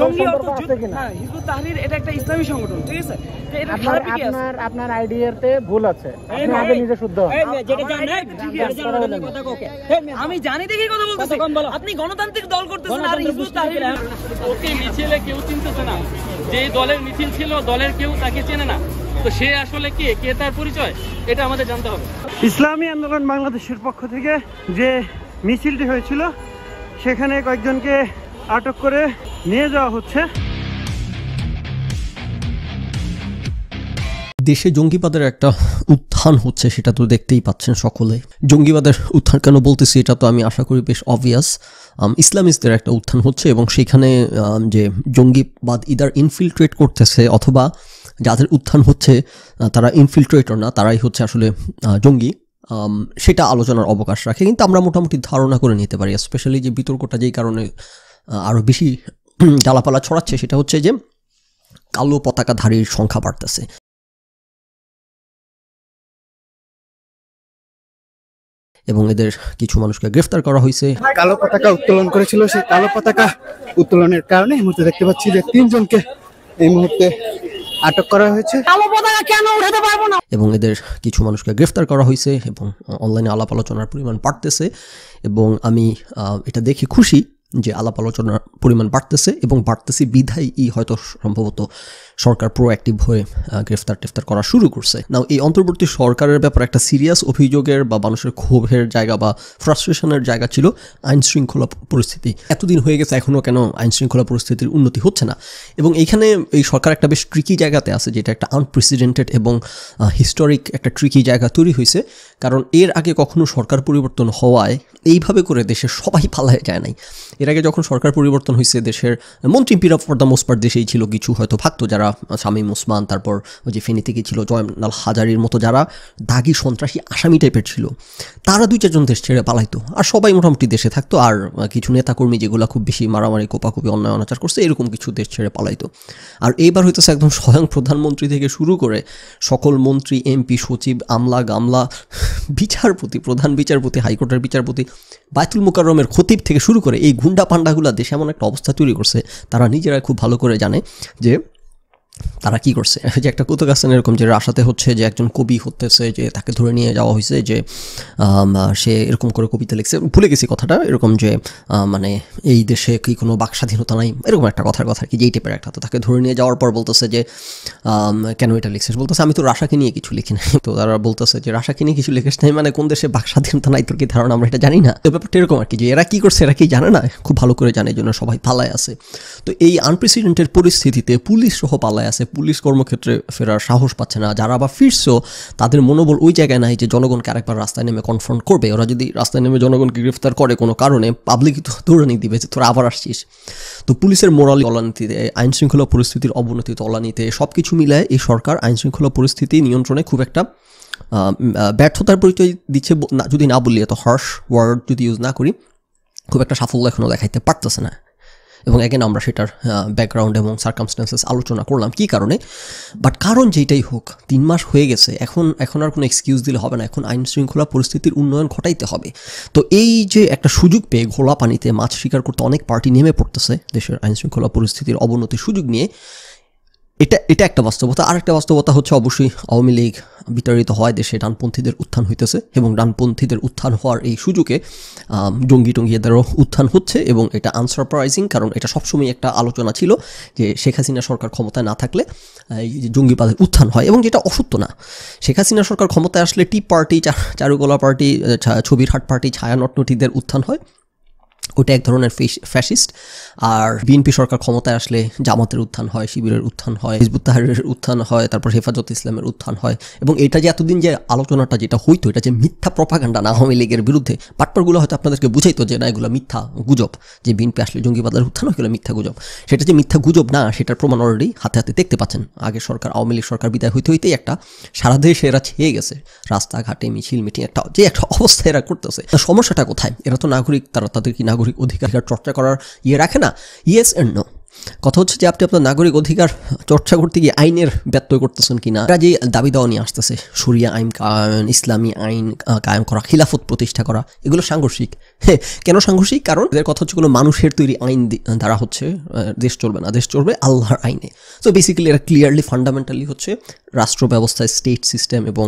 আমি জানি কথা বলতেছি আপনি গণতান্ত্রিক দল করতেছেন আর ওকে মিছিলে কেউ চিনতেছে না যে দলের মিছিল ছিল দলের কেউ তাকে চেনে না তো সে আসলে কে কে তার পরিচয় এটা আমাদের জানতে হবে ইসলামী আন্দোলন বাংলাদেশের পক্ষ থেকে যে মিছিলটি হয়েছিল সেখানে কয়েকজনকে আটক করে নিয়ে যাওয়া হচ্ছে দেশে জঙ্গিবাদের একটা উত্থান হচ্ছে সেটা তো দেখতেই পাচ্ছেন সকলে জঙ্গিবাদের উত্থান কেন বলতেছি এটা তো আমি আশা করি বেশ অবভিয়াস ইসলামিস্টদের একটা উত্থান হচ্ছে এবং সেখানে যে জঙ্গিবাদ ইদার ইনফিলট্রেট করতেছে অথবা যাদের উত্থান হচ্ছে তারা ইনফিলট্রেটর না তারাই হচ্ছে আসলে জঙ্গি সেটা আলোচনার অবকাশ রাখে কিন্তু আমরা মোটামুটি ধারণা করে নিতে পারি স্পেশালি যে বিতর্কটা যেই কারণে আরও বেশি ডালাপালা ছড়াচ্ছে সেটা হচ্ছে যে কালো পতাকাধারীর সংখ্যা বাড়তেছে এবং এদের কিছু মানুষকে গ্রেফতার করা হয়েছে কালো পতাকা উত্তোলন করেছিল সেই কালো পতাকা উত্তোলনের কারণে এই মুহূর্তে দেখতে পাচ্ছি যে তিনজনকে এই মুহূর্তে আটক করা হয়েছে কালো পতাকা কেন উঠাতে পারবো না এবং এদের কিছু মানুষকে গ্রেফতার করা হয়েছে এবং অনলাইনে আলাপ আলোচনার পরিমাণ বাড়তেছে এবং আমি এটা দেখে খুশি যে আলাপ আলোচনার পরিমাণ বাড়তেছে এবং বাড়তেছে বিধাই ই হয়তো সম্ভবত সরকার প্রোঅ্যাক্টিভ হয়ে গ্রেফতার টেফতার করা শুরু করছে নাও এই অন্তর্বর্তী সরকারের ব্যাপারে একটা সিরিয়াস অভিযোগের বা মানুষের ক্ষোভের জায়গা বা ফ্রাস্ট্রেশনের জায়গা ছিল আইন শৃঙ্খলা পরিস্থিতি এতদিন হয়ে গেছে এখনও কেন আইন শৃঙ্খলা পরিস্থিতির উন্নতি হচ্ছে না এবং এইখানে এই সরকার একটা বেশ ট্রিকি জায়গাতে আছে যেটা একটা আনপ্রেসিডেন্টেড এবং হিস্টোরিক একটা ট্রিকি জায়গা তৈরি হয়েছে কারণ এর আগে কখনো সরকার পরিবর্তন হওয়ায় এইভাবে করে দেশে সবাই পালায় যায় নাই এর আগে যখন সরকার পরিবর্তন হয়েছে দেশের মন্ত্রী of for the most part দেশেই ছিল কিছু হয়তো থাকতো যারা শামীম ওসমান তারপর ওই যে ফেনী থেকে ছিল জয়নাল হাজারির মতো যারা দাগি সন্ত্রাসী আসামি টাইপের ছিল তারা দুই চারজন দেশ ছেড়ে পালাইতো আর সবাই মোটামুটি দেশে থাকতো আর কিছু নেতাকর্মী যেগুলো খুব বেশি মারামারি কোপাকুপি অন্যায় অনাচার করছে এরকম কিছু দেশ ছেড়ে পালাইতো আর এইবার সে একদম স্বয়ং প্রধানমন্ত্রী থেকে শুরু করে সকল মন্ত্রী এমপি সচিব আমলা গামলা বিচারপতি প্রধান বিচারপতি হাইকোর্টের বিচারপতি বায়তুল মুকাররমের খতিব থেকে শুরু করে এই গুন্ডা পান্ডাগুলো দেশে এমন একটা অবস্থা তৈরি করছে তারা নিজেরা খুব ভালো করে জানে যে তারা কি করছে যে একটা কুতুক হাসান এরকম যে রাশাতে হচ্ছে যে একজন কবি হতেছে যে তাকে ধরে নিয়ে যাওয়া হয়েছে যে সে এরকম করে কবিতা লিখছে ভুলে গেছি কথাটা এরকম যে মানে এই দেশে কি কোনো বাক স্বাধীনতা নাই এরকম একটা কথার কথা আর কি যে এই টাইপের একটা তো তাকে ধরে নিয়ে যাওয়ার পর বলতেছে যে কেন এটা লিখছিস বলতেছে আমি তো রাশাকে নিয়ে কিছু লিখি নাই তো তারা বলতেছে যে রাশাকে নিয়ে কিছু লিখিস নাই মানে কোন দেশে বাক স্বাধীনতা নাই তোর কি ধারণা আমরা এটা জানি না তো ব্যাপারটা এরকম আর কি যে এরা কি করছে এরা কি জানে না খুব ভালো করে জানে জন্য সবাই পালায় আছে তো এই আনপ্রেসিডেন্টের পরিস্থিতিতে পুলিশ সহ পালায় আছে পুলিশ কর্মক্ষেত্রে ফেরার সাহস পাচ্ছে না যারা আবার ফিরছো তাদের মনোবল ওই জায়গায় নাই যে জনগণকে আরেকবার রাস্তায় নেমে কনফ্রন্ট করবে ওরা যদি রাস্তায় নেমে জনগণকে গ্রেফতার করে কোনো কারণে পাবলিক তো দৌড়ানি দিবে যে তোরা আবার আসছিস তো পুলিশের মোরালি তলানিতে আইন শৃঙ্খলা পরিস্থিতির অবনতি তলানিতে সব কিছু মিলায় এই সরকার আইন শৃঙ্খলা পরিস্থিতি নিয়ন্ত্রণে খুব একটা ব্যর্থতার পরিচয় দিচ্ছে যদি না বলি এত হার্শ ওয়ার্ড যদি ইউজ না করি খুব একটা সাফল্য এখনও দেখাইতে পারতেছে না এবং অ্যাগেন আমরা সেটার ব্যাকগ্রাউন্ড এবং সার্কামস্টান্সেস আলোচনা করলাম কি কারণে বাট কারণ যেটাই হোক তিন মাস হয়ে গেছে এখন এখন আর কোনো এক্সকিউজ দিলে হবে না এখন আইন শৃঙ্খলা পরিস্থিতির উন্নয়ন ঘটাইতে হবে তো এই যে একটা সুযোগ পেয়ে ঘোলা পানিতে মাছ শিকার করতে অনেক পার্টি নেমে পড়তেছে দেশের আইন শৃঙ্খলা পরিস্থিতির অবনতির সুযোগ নিয়ে এটা এটা একটা বাস্তবতা আর একটা বাস্তবতা হচ্ছে অবশ্যই আওয়ামী লীগ বিতাড়িত হওয়ায় দেশে ডানপন্থীদের উত্থান হইতেছে এবং ডানপন্থীদের উত্থান হওয়ার এই সুযোগে জঙ্গি এদেরও উত্থান হচ্ছে এবং এটা আনসারপ্রাইজিং কারণ এটা সবসময় একটা আলোচনা ছিল যে শেখ হাসিনা সরকার ক্ষমতায় না থাকলে জঙ্গিবাদের উত্থান হয় এবং যেটা অসত্য না শেখ হাসিনা সরকার ক্ষমতায় আসলে টি পার্টি চারুকলা পার্টি ছবির হাট পার্টি ছায়ানটনটিদের উত্থান হয় ওটা এক ধরনের ফ্যাসিস্ট আর বিএনপি সরকার ক্ষমতায় আসলে জামাতের উত্থান হয় শিবিরের উত্থান হয় হিজবুত তাহারের উত্থান হয় তারপর হেফাজত ইসলামের উত্থান হয় এবং এটা যে এতদিন যে আলোচনাটা যেটা হইতো এটা যে মিথ্যা প্রপাগান্ডা না আওয়ামী লীগের বিরুদ্ধে পাটপারগুলো হয়তো আপনাদেরকে বুঝাইতো যে না এগুলো মিথ্যা গুজব যে বিএনপি আসলে জঙ্গিবাদের উত্থান গেলো মিথ্যা গুজব সেটা যে মিথ্যা গুজব না সেটার প্রমাণ অলরেডি হাতে হাতে দেখতে পাচ্ছেন আগে সরকার আওয়ামী লীগ সরকার বিদায় হইতে হইতেই একটা সারা দেশে এরা ছেয়ে গেছে রাস্তাঘাটে মিছিল মিটিং একটা যে একটা অবস্থা এরা করতেছে সমস্যাটা কোথায় এরা তো নাগরিক তারা তাদের কি নাগরিক নাগরিক অধিকার চর্চা করার ইয়ে রাখে না ইয়েস এন্ড নো কথা হচ্ছে যে আপনি আপনার নাগরিক অধিকার চর্চা করতে গিয়ে আইনের ব্যত্যয় করতেছেন কিনা এরা যে দাবি দাওয়া নিয়ে আসতেছে সুরিয়া আইন ইসলামী আইন কায়েম করা খিলাফত প্রতিষ্ঠা করা এগুলো সাংঘর্ষিক কেন সাংঘর্ষিক কারণ এদের কথা হচ্ছে কোনো মানুষের তৈরি আইন দ্বারা হচ্ছে দেশ চলবে না দেশ চলবে আল্লাহর আইনে তো বেসিক্যালি এরা ক্লিয়ারলি ফান্ডামেন্টালি হচ্ছে রাষ্ট্র ব্যবস্থায় স্টেট সিস্টেম এবং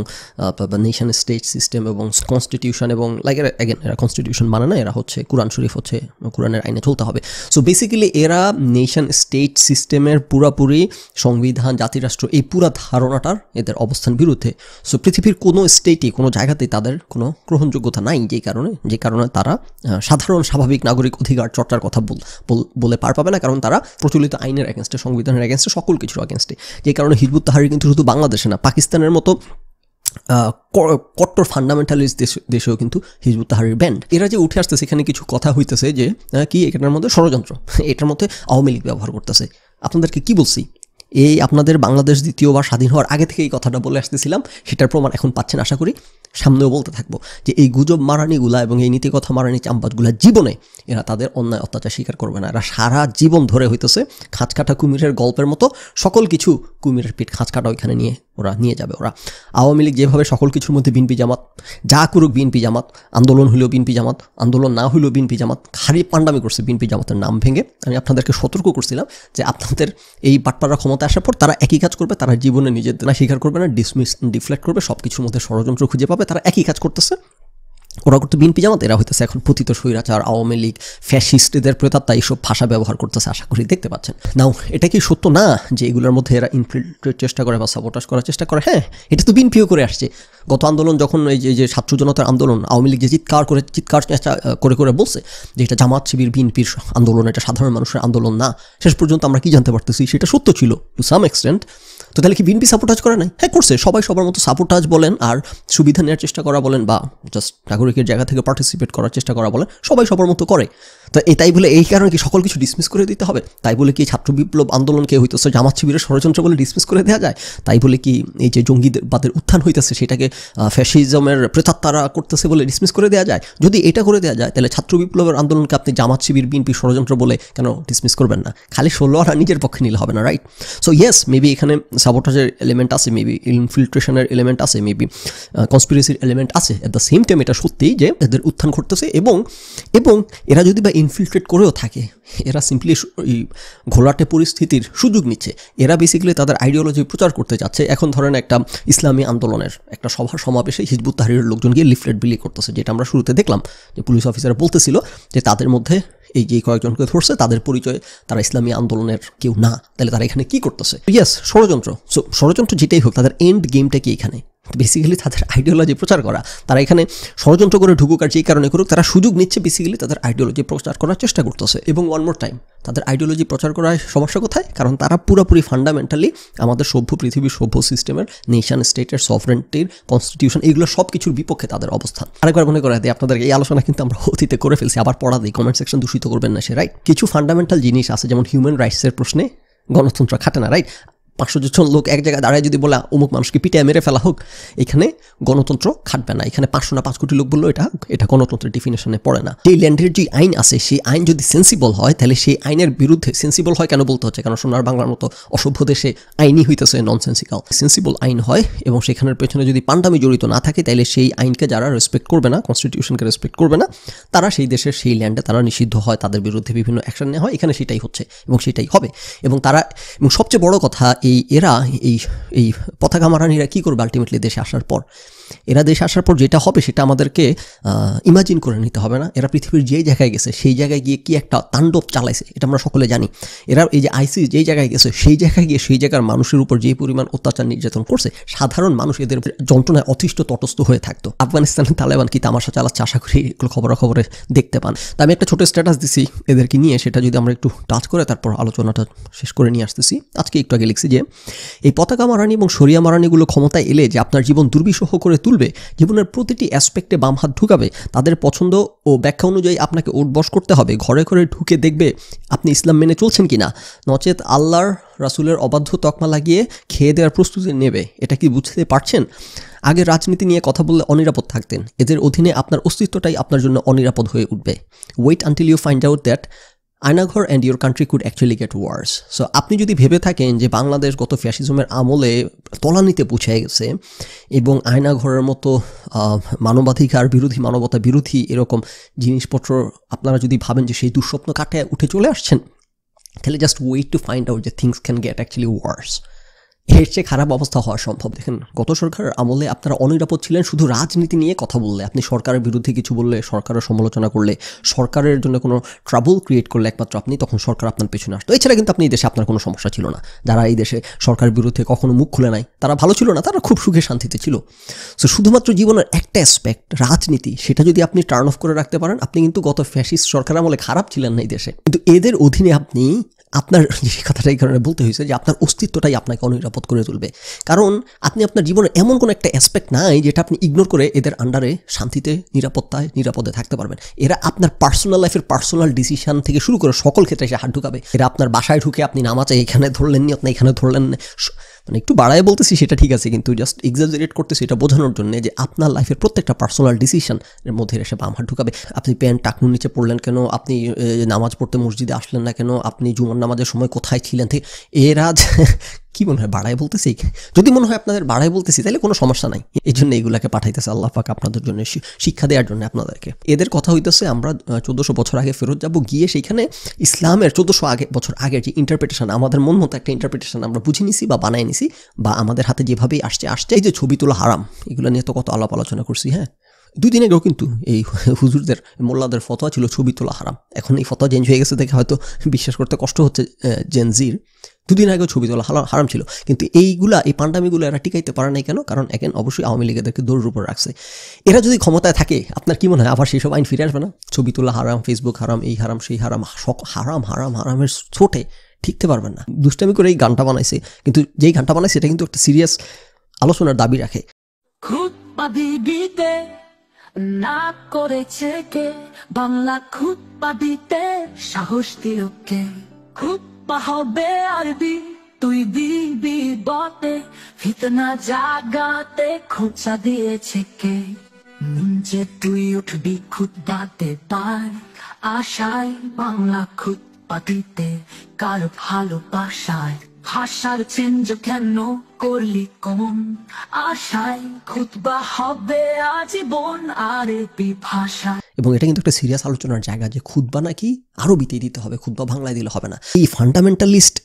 নেশন স্টেট সিস্টেম এবং কনস্টিটিউশন এবং লাইক এরা অ্যাগেন এরা কনস্টিটিউশন মানে না এরা হচ্ছে কোরআন শরীফ হচ্ছে কোরআনের আইনে চলতে হবে সো বেসিক্যালি এরা নেশন স্টেট সিস্টেমের পুরাপুরি সংবিধান জাতিরাষ্ট্র এই পুরো ধারণাটার এদের অবস্থান বিরুদ্ধে সো পৃথিবীর কোনো স্টেটই কোনো জায়গাতেই তাদের কোনো গ্রহণযোগ্যতা নাই যে কারণে যে কারণে তারা সাধারণ স্বাভাবিক নাগরিক অধিকার চর্চার কথা বলে পার পাবে না কারণ তারা প্রচলিত আইনের অ্যাগেনস্টে সংবিধানের অ্যাগেনস্টে সকল কিছুর অ্যাগেনস্টে যে কারণে হিজবুত তাহারি কিন্তু শুধু বাংলাদেশে না পাকিস্তানের মতো কট্টর ফান্ডামেন্টালিস্ট দেশ দেশেও কিন্তু হিজবুত তাহারির ব্যান্ড এরা যে উঠে আসতেছে এখানে কিছু কথা হইতেছে যে কি এটার মধ্যে ষড়যন্ত্র এটার মধ্যে আওয়ামী লীগ ব্যবহার করতেছে আপনাদেরকে কি বলছি এই আপনাদের বাংলাদেশ দ্বিতীয়বার স্বাধীন হওয়ার আগে থেকে এই কথাটা বলে আসতেছিলাম সেটার প্রমাণ এখন পাচ্ছেন আশা করি সামনেও বলতে থাকবো যে এই গুজব মারানিগুলা এবং এই নীতি কথা মারানি চাম্পাজগুলা জীবনে এরা তাদের অন্যায় অত্যাচার স্বীকার করবে না এরা সারা জীবন ধরে হইতেছে খাঁচকাটা কুমিরের গল্পের মতো সকল কিছু কুমিরের পিঠ খাঁচকাটা ওইখানে নিয়ে ওরা নিয়ে যাবে ওরা আওয়ামী লীগ যেভাবে সকল কিছুর মধ্যে বিনপি জামাত যা করুক বিনপি জামাত আন্দোলন হলেও বিনপি জামাত আন্দোলন না হলেও বিনপি জামাত খালি পাণ্ডামি করছে বিনপি জামাতের নাম ভেঙে আমি আপনাদেরকে সতর্ক করছিলাম যে আপনাদের এই বাটপাড়া ক্ষমতা আসার পর তারা একই কাজ করবে তারা জীবনে নিজের না স্বীকার করবে না ডিসমিস ডিফ্লেক্ট করবে সব কিছুর মধ্যে ষড়যন্ত্র খুঁজে পাবে তারা একই কাজ করতেছে ওরা করতো বিএনপি জামাত এরা হইতেছে এখন পতিত স্বৈরাচার আওয়ামী লীগ ফ্যাসিস্টদের প্রেতাত্মা এইসব ভাষা ব্যবহার করতেছে আশা করি দেখতে পাচ্ছেন নাও এটা কি সত্য না যে এগুলোর মধ্যে এরা ইনফিল্ট্রেট চেষ্টা করে বা সাবোটাস করার চেষ্টা করে হ্যাঁ এটা তো বিএনপিও করে আসছে গত আন্দোলন যখন এই যে ছাত্র জনতার আন্দোলন আওয়ামী লীগ যে চিৎকার করে চিৎকার চেষ্টা করে করে বলছে যে এটা জামাত শিবির বিএনপির আন্দোলন এটা সাধারণ মানুষের আন্দোলন না শেষ পর্যন্ত আমরা কি জানতে পারতেছি সেটা সত্য ছিল টু সাম এক্সটেন্ট তো তাহলে কি বিএনপি সাপোর্টাজ করে নাই হ্যাঁ করছে সবাই সবার মতো সাপোর্টাজ বলেন আর সুবিধা নেওয়ার চেষ্টা করা বলেন বা জাস্ট নাগরিকের জায়গা থেকে পার্টিসিপেট করার চেষ্টা করা বলেন সবাই সবার মতো করে তো এই তাই বলে এই কারণে কি সকল কিছু ডিসমিস করে দিতে হবে তাই বলে কি ছাত্র বিপ্লব আন্দোলনকে হইতেছে জামাত শিবিরের ষড়যন্ত্র বলে ডিসমিস করে দেওয়া যায় তাই বলে কি এই যে জঙ্গিদের বাদের উত্থান হইতেছে সেটাকে ফ্যাসিজমের প্রেতাত্মারা করতেছে বলে ডিসমিস করে দেওয়া যায় যদি এটা করে দেওয়া যায় তাহলে ছাত্র বিপ্লবের আন্দোলনকে আপনি জামাত শিবির বিএনপি ষড়যন্ত্র বলে কেন ডিসমিস করবেন না খালি ষোলো আর নিজের পক্ষে নিলে হবে না রাইট সো ইয়েস মেবি এখানে সাবোটাজের এলিমেন্ট আছে মেবি ইনফিল্ট্রেশনের এলিমেন্ট আছে মেবি কনস্পিরেসির এলিমেন্ট আছে অ্যাট দ্য সেম টাইম এটা সত্যি যে এদের উত্থান ঘটতেছে এবং এবং এরা যদি বা ইনফিল্ট্রেট করেও থাকে এরা সিম্পলি এই ঘোলাটে পরিস্থিতির সুযোগ নিচ্ছে এরা বেসিক্যালি তাদের আইডিওলজি প্রচার করতে যাচ্ছে এখন ধরেন একটা ইসলামী আন্দোলনের একটা সভার সমাবেশে হিজবুত তাহারির লোকজন গিয়ে লিফলেট বিলি করতেছে যেটা আমরা শুরুতে দেখলাম যে পুলিশ অফিসার বলতেছিল যে তাদের মধ্যে এই যে কয়েকজনকে ধরছে তাদের পরিচয় তারা ইসলামী আন্দোলনের কেউ না তাহলে তারা এখানে কি করতেছে ইয়েস ষড়যন্ত্র সো ষড়যন্ত্র যেটাই হোক তাদের এন্ড গেমটা কি এখানে বেসিক্যালি তাদের আইডিওলজি প্রচার করা তারা এখানে ষড়যন্ত্র করে ঢুকুক আর যেই কারণে করুক তারা সুযোগ নিচ্ছে বেসিক্যালি তাদের আইডিওলজি প্রচার করার চেষ্টা করতেছে এবং ওয়ান মোর টাইম তাদের আইডিওলজি প্রচার করার সমস্যা কোথায় কারণ তারা পুরোপুরি ফান্ডামেন্টালি আমাদের সভ্য পৃথিবীর সভ্য সিস্টেমের নেশন স্টেটের সফরেন্টির কনস্টিটিউশন এগুলো সব কিছুর বিপক্ষে তাদের অবস্থান আরেকবার মনে করা দিই আপনাদের এই আলোচনা কিন্তু আমরা অতীতে করে ফেলছি আবার পড়া দিই কমেন্ট সেকশন দূষিত করবেন না সে রাইট কিছু ফান্ডামেন্টাল জিনিস আছে যেমন হিউম্যান রাইটসের প্রশ্নে গণতন্ত্র খাটে না রাইট পাঁচশো জন লোক এক জায়গায় দাঁড়ায় যদি বলা অমুক মানুষকে পিটিয়ে মেরে ফেলা হোক এখানে গণতন্ত্র খাটবে না এখানে পাঁচশো না পাঁচ কোটি লোক বললো এটা এটা গণতন্ত্রের ডিফিনেশনে পড়ে না যে ল্যান্ডের যে আইন আছে সেই আইন যদি সেন্সিবল হয় তাহলে সেই আইনের বিরুদ্ধে সেন্সিবল হয় কেন বলতে হচ্ছে কারণ সোনার বাংলার মতো অসভ্য দেশে আইনই হইতেছে ননসেন্সিক্যাল সেন্সিবল আইন হয় এবং সেখানের পেছনে যদি পান্ডামি জড়িত না থাকে তাহলে সেই আইনকে যারা রেসপেক্ট করবে না কনস্টিটিউশনকে রেসপেক্ট করবে না তারা সেই দেশের সেই ল্যান্ডে তারা নিষিদ্ধ হয় তাদের বিরুদ্ধে বিভিন্ন অ্যাকশন নেওয়া হয় এখানে সেটাই হচ্ছে এবং সেটাই হবে এবং তারা এবং সবচেয়ে বড় কথা এই এরা এই এই পতাকা মারানিরা কী করবে আলটিমেটলি দেশে আসার পর এরা দেশে আসার পর যেটা হবে সেটা আমাদেরকে ইমাজিন করে নিতে হবে না এরা পৃথিবীর যেই জায়গায় গেছে সেই জায়গায় গিয়ে কি একটা তাণ্ডব চালাইছে এটা আমরা সকলে জানি এরা এই যে আইসি যেই জায়গায় গেছে সেই জায়গায় গিয়ে সেই জায়গার মানুষের উপর যে পরিমাণ অত্যাচার নির্যাতন করছে সাধারণ মানুষ এদের যন্ত্রণায় অতিষ্ঠ তটস্থ হয়ে থাকতো আফগানিস্তানের তালেবান কি তামাশা চালাচ্ছে আশা করি এগুলো খবরাখবরে দেখতে পান তা আমি একটা ছোটো স্ট্যাটাস দিছি এদেরকে নিয়ে সেটা যদি আমরা একটু টাচ করে তারপর আলোচনাটা শেষ করে নিয়ে আসতেছি আজকে একটু আগে লিখছি যে এই পতাকা মারানি এবং সরিয়া মারানিগুলো ক্ষমতায় এলে যে আপনার জীবন দুর্বিষহ করে করে তুলবে জীবনের প্রতিটি অ্যাসপেক্টে বাম হাত ঢুকাবে তাদের পছন্দ ও ব্যাখ্যা অনুযায়ী আপনাকে উঠবস করতে হবে ঘরে ঘরে ঢুকে দেখবে আপনি ইসলাম মেনে চলছেন কি না নচেত আল্লাহর রাসুলের অবাধ্য তকমা লাগিয়ে খেয়ে দেওয়ার প্রস্তুতি নেবে এটা কি বুঝতে পারছেন আগে রাজনীতি নিয়ে কথা বললে অনিরাপদ থাকতেন এদের অধীনে আপনার অস্তিত্বটাই আপনার জন্য অনিরাপদ হয়ে উঠবে wait until you find out that Aynaghar and your country could actually get worse so আপনি যদি ভেবে থাকেন যে বাংলাদেশ গত ফ্যাসিজমের আমলে তলানিতে পৌঁছে গেছে এবং আয়নাঘরের মতো মানবাধিকার বিরোধী মানবতা বিরোধী এরকম জিনিসপত্র আপনারা যদি ভাবেন যে সেই দুঃস্বপ্ন কাটে উঠে চলে আসছেন তাহলে just wait to find out যে things can get actually worse এর চেয়ে খারাপ অবস্থা হওয়া সম্ভব দেখেন গত সরকার আমলে আপনারা অনিরাপদ ছিলেন শুধু রাজনীতি নিয়ে কথা বললে আপনি সরকারের বিরুদ্ধে কিছু বললে সরকারের সমালোচনা করলে সরকারের জন্য কোনো ট্রাবল ক্রিয়েট করলে একমাত্র আপনি তখন সরকার আপনার পেছনে আসতো এছাড়া কিন্তু আপনি এই দেশে আপনার কোনো সমস্যা ছিল না যারা এই দেশে সরকারের বিরুদ্ধে কখনো মুখ খুলে নাই তারা ভালো ছিল না তারা খুব সুখে শান্তিতে ছিল সো শুধুমাত্র জীবনের একটা অ্যাসপেক্ট রাজনীতি সেটা যদি আপনি টার্ন অফ করে রাখতে পারেন আপনি কিন্তু গত ফ্যাসিস্ট সরকার আমলে খারাপ ছিলেন না এই দেশে কিন্তু এদের অধীনে আপনি আপনার কথাটা এই কারণে বলতে হয়েছে যে আপনার অস্তিত্বটাই আপনাকে অনিরাপদ করে তুলবে কারণ আপনি আপনার জীবনে এমন কোনো একটা অ্যাসপেক্ট নাই যেটা আপনি ইগনোর করে এদের আন্ডারে শান্তিতে নিরাপত্তায় নিরাপদে থাকতে পারবেন এরা আপনার পার্সোনাল লাইফের পার্সোনাল ডিসিশন থেকে শুরু করে সকল ক্ষেত্রে এসে হাত ঢুকাবে এরা আপনার বাসায় ঢুকে আপনি নামাজে এখানে ধরলেননি আপনি এখানে ধরলেন মানে একটু বাড়ায় বলতেছি সেটা ঠিক আছে কিন্তু জাস্ট এক্সাজারেট করতেছি এটা বোঝানোর জন্য যে আপনার লাইফের প্রত্যেকটা পার্সোনাল ডিসিশন এর মধ্যে এসে বাম হাত ঢুকাবে আপনি প্যান্ট টাকনুর নিচে পড়লেন কেন আপনি নামাজ পড়তে মসজিদে আসলেন না কেন আপনি জুমার নামাজের সময় কোথায় ছিলেন থেকে এরা কি মনে হয় বাড়ায় বলতেছি যদি মনে হয় আপনাদের বাড়ায় বলতেছি তাহলে কোনো সমস্যা নাই এই জন্য এইগুলাকে পাঠাইতেছে আল্লাহ পাক আপনাদের জন্য শিক্ষা দেওয়ার জন্য আপনাদেরকে এদের কথা হইতেছে আমরা চোদ্দশো বছর আগে ফেরত যাব গিয়ে সেইখানে ইসলামের চোদ্দোশো আগে বছর আগে যে ইন্টারপ্রিটেশন আমাদের মন মতো একটা ইন্টারপ্রিটেশন আমরা বুঝে নিছি বা বানাই নিছি বা আমাদের হাতে যেভাবেই আসছে আসছে এই যে ছবি তোলা হারাম এগুলো নিয়ে তো কত আলাপ আলোচনা করছি হ্যাঁ দুই দিন আগেও কিন্তু এই হুজুরদের মোল্লাদের ফতোয়া ছিল ছবি তোলা হারাম এখন এই ফতোয়া চেঞ্জ হয়ে গেছে দেখে হয়তো বিশ্বাস করতে কষ্ট হচ্ছে জেনজির দুদিন আগেও ছবি তোলা হারাম ছিল কিন্তু এইগুলা এই পাণ্ডামিগুলো এরা টিকাইতে পারে নাই কেন কারণ এখন অবশ্যই আওয়ামী লীগ এদেরকে দৌড়ের উপর রাখছে এরা যদি ক্ষমতায় থাকে আপনার কী মনে হয় আবার সেই সব আইন ফিরে আসবে না ছবি তোলা হারাম ফেসবুক হারাম এই হারাম সেই হারাম হারাম হারাম হারামের ছোটে ঠিকতে পারবেন না দুষ্টামি করে এই গানটা বানাইছে কিন্তু যেই গানটা বানাইছে এটা কিন্তু একটা সিরিয়াস আলোচনার দাবি রাখে খুদ না করেছে কে বাংলা খুব পাবিতে সাহস দিয়কে খুব পাহবে আরবি তুই দিবি বটে ফিতনা জাগাতে খোঁচা দিয়েছে কে নিজে তুই উঠবি খুদ দাতে পার আশায় বাংলা খুদ পাতিতে কার ভালোবাসায় হাসার চেঞ্জ কেন করলি কম আশায় খুতবা হবে আজীবন আর ভাষা এবং এটা কিন্তু একটা সিরিয়াস আলোচনার জায়গা যে খুদবা নাকি আরবিতে দিতে হবে খুতবা বাংলায় দিলে হবে না এই ফান্ডামেন্টালিস্ট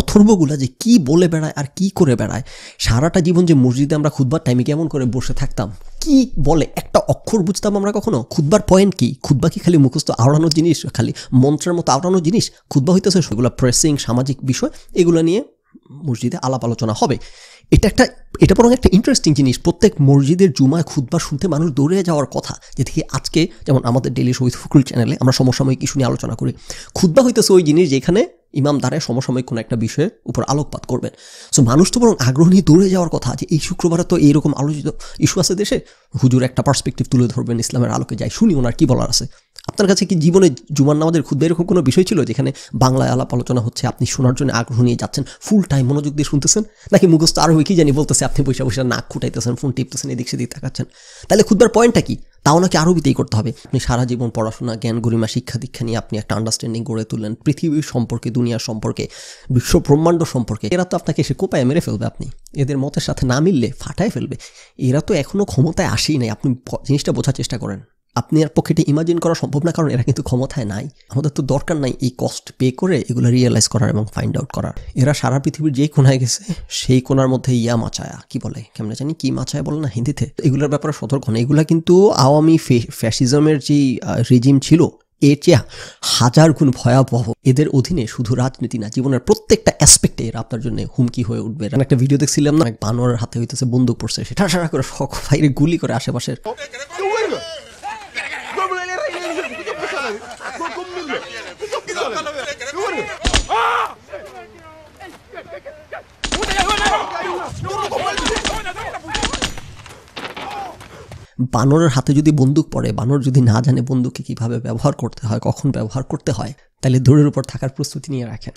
অথর্বগুলা যে কি বলে বেড়ায় আর কি করে বেড়ায় সারাটা জীবন যে মসজিদে আমরা খুদবার টাইমে কেমন করে বসে থাকতাম কি বলে একটা অক্ষর বুঝতাম আমরা কখনো খুদবার পয়েন্ট কি খুদবা কি খালি মুখস্থ আওড়ানোর জিনিস খালি মন্ত্রের মতো আওড়ানো জিনিস খুদবা হইতেছে সেগুলো প্রেসিং সামাজিক বিষয় এগুলো নিয়ে মসজিদে আলাপ আলোচনা হবে এটা একটা এটা বরং একটা ইন্টারেস্টিং জিনিস প্রত্যেক মসজিদের জুমায় খুদবা শুনতে মানুষ দৌড়ে যাওয়ার কথা যে থেকে আজকে যেমন আমাদের ডেলি শহীদ ফুকুল চ্যানেলে আমরা সমসাময়িক ইস্যু নিয়ে আলোচনা করি খুদবা হইতেছে ওই জিনিস যেখানে ইমাম দাঁড়ায় সমসাময়িক কোনো একটা বিষয়ের উপর আলোকপাত করবেন সো মানুষ তো বরং আগ্রহ নিয়ে দৌড়ে যাওয়ার কথা যে এই শুক্রবারে তো এইরকম আলোচিত ইস্যু আছে দেশে হুজুর একটা পার্সপেক্টিভ তুলে ধরবেন ইসলামের আলোকে যাই শুনি ওনার কী বলার আছে আপনার কাছে কি জীবনে জুমার নামাজের ক্ষুদ্র এরকম কোনো বিষয় ছিল যেখানে বাংলায় আলাপ আলোচনা হচ্ছে আপনি শোনার জন্য আগ্রহ নিয়ে যাচ্ছেন ফুল টাইম মনোযোগ দিয়ে শুনতেছেন নাকি মুখস্থ আর হয়ে কি জানি বলতেছে আপনি পয়সা পয়সা নাক খুটাইতেছেন ফোন টিপতেছেন এদিক সেদিক তাকাচ্ছেন তাহলে খুদ্বার পয়েন্টটা কি তাও নাকি বিতেই করতে হবে আপনি সারা জীবন পড়াশোনা জ্ঞান গরিমা শিক্ষা দীক্ষা নিয়ে আপনি একটা আন্ডারস্ট্যান্ডিং গড়ে তুললেন পৃথিবী সম্পর্কে দুনিয়ার সম্পর্কে বিশ্ব ব্রহ্মাণ্ড সম্পর্কে এরা তো আপনাকে এসে কোপায় মেরে ফেলবে আপনি এদের মতের সাথে না মিললে ফাটায় ফেলবে এরা তো এখনও ক্ষমতায় আসেই নাই আপনি জিনিসটা বোঝার চেষ্টা করেন আপনি আর পকেটে ইমাজিন করা সম্ভব না কারণ এরা কিন্তু ক্ষমতায় নাই আমাদের তো দরকার নাই এই কস্ট পে করে এগুলো রিয়েলাইজ করার এবং ফাইন্ড আউট করার এরা সারা পৃথিবীর যেই কোনায় গেছে সেই কোনার মধ্যে ইয়া মাচায়া কি বলে কেমন জানি কি মাচায়া বলে না হিন্দিতে এগুলোর ব্যাপারে সতর্ক না এগুলো কিন্তু আওয়ামী ফ্যাসিজমের যে রেজিম ছিল এর চেয়ে হাজার গুণ ভয়াবহ এদের অধীনে শুধু রাজনীতি না জীবনের প্রত্যেকটা অ্যাসপেক্টে এরা আপনার জন্য হুমকি হয়ে উঠবে একটা ভিডিও দেখছিলাম না বানরের হাতে হইতেছে বন্দুক পড়ছে সেটা সারা করে শখ বাইরে গুলি করে আশেপাশের বানরের হাতে যদি বন্দুক পড়ে বানর যদি না জানে বন্দুককে কীভাবে ব্যবহার করতে হয় কখন ব্যবহার করতে হয় তাহলে দৌড়ের উপর থাকার প্রস্তুতি নিয়ে রাখেন